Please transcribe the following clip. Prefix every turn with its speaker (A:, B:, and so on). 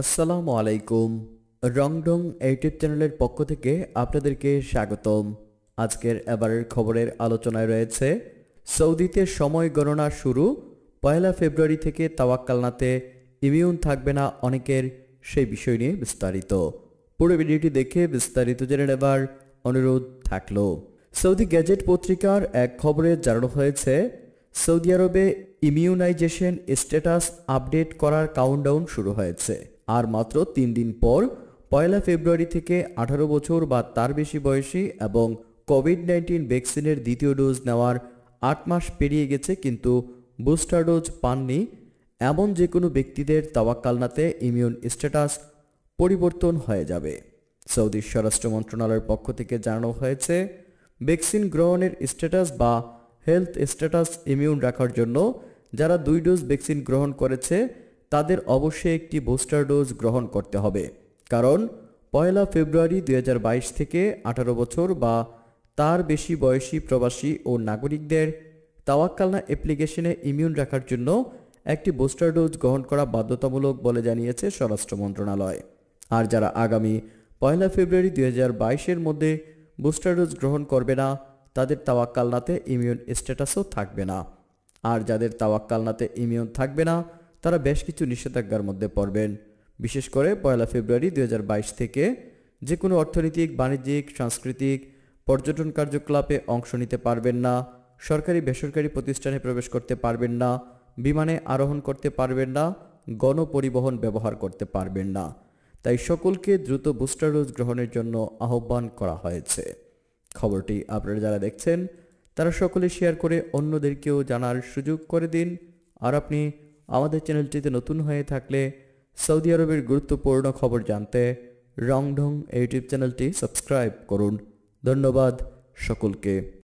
A: আসসালামু আলাইকুম রংডং ইউটিউব চ্যানেলের পক্ষ থেকে আপনাদেরকে স্বাগতম আজকের এবারের খবরের আলোচনায় রয়েছে সৌদিতে সময় গণনা শুরু পয়লা ফেব্রুয়ারি থেকে তাওয়াক্কালনাতে ইমিউন থাকবে না অনেকের সেই বিষয় নিয়ে বিস্তারিত পুরো ভিডিওটি দেখে বিস্তারিত জেনে নেবার অনুরোধ থাকল সৌদি গ্যাজেট পত্রিকার এক খবরে জানানো হয়েছে সৌদি আরবে ইমিউনাইজেশন স্ট্যাটাস আপডেট করার কাউন্টডাউন শুরু হয়েছে আর মাত্র তিন দিন পর পয়লা ফেব্রুয়ারি থেকে আঠারো বছর বা তার বেশি বয়সী এবং কোভিড নাইন্টিন ভ্যাকসিনের দ্বিতীয় ডোজ নেওয়ার আট মাস পেরিয়ে গেছে কিন্তু বুস্টার ডোজ পাননি এমন যে কোনো ব্যক্তিদের তাওয়াক্কালনাতে ইমিউন স্ট্যাটাস পরিবর্তন হয়ে যাবে সৌদি স্বরাষ্ট্র মন্ত্রণালয়ের পক্ষ থেকে জানানো হয়েছে ভ্যাকসিন গ্রহণের স্ট্যাটাস বা হেলথ স্ট্যাটাস ইমিউন রাখার জন্য যারা দুই ডোজ ভ্যাকসিন গ্রহণ করেছে তাদের অবশ্যই একটি বুস্টার ডোজ গ্রহণ করতে হবে কারণ পয়লা ফেব্রুয়ারি দুই থেকে ১৮ বছর বা তার বেশি বয়সী প্রবাসী ও নাগরিকদের তাওয়াক্কালনা অ্যাপ্লিকেশনে ইমিউন রাখার জন্য একটি বুস্টার ডোজ গ্রহণ করা বাধ্যতামূলক বলে জানিয়েছে স্বরাষ্ট্র মন্ত্রণালয় আর যারা আগামী পয়লা ফেব্রুয়ারি দুই এর মধ্যে বুস্টার ডোজ গ্রহণ করবে না তাদের তাওয়াক্কালনাতে ইমিউন স্ট্যাটাসও থাকবে না আর যাদের তাওয়াক্কালনাতে ইমিউন থাকবে না তারা বেশ কিছু নিষেধাজ্ঞার মধ্যে পড়বেন বিশেষ করে পয়লা ফেব্রুয়ারি দু থেকে যে কোনো অর্থনৈতিক বাণিজ্যিক সাংস্কৃতিক পর্যটন কার্যকলাপে অংশ নিতে পারবেন না সরকারি বেসরকারি প্রতিষ্ঠানে প্রবেশ করতে পারবেন না বিমানে আরোহণ করতে পারবেন না গণপরিবহন ব্যবহার করতে পারবেন না তাই সকলকে দ্রুত বুস্টার ডোজ গ্রহণের জন্য আহ্বান করা হয়েছে খবরটি আপনারা যারা দেখছেন তারা সকলে শেয়ার করে অন্যদেরকেও জানার সুযোগ করে দিন আর আপনি আমাদের চ্যানেলটিতে নতুন হয়ে থাকলে সৌদি আরবের গুরুত্বপূর্ণ খবর জানতে রংঢং ইউটিউব চ্যানেলটি সাবস্ক্রাইব করুন ধন্যবাদ সকলকে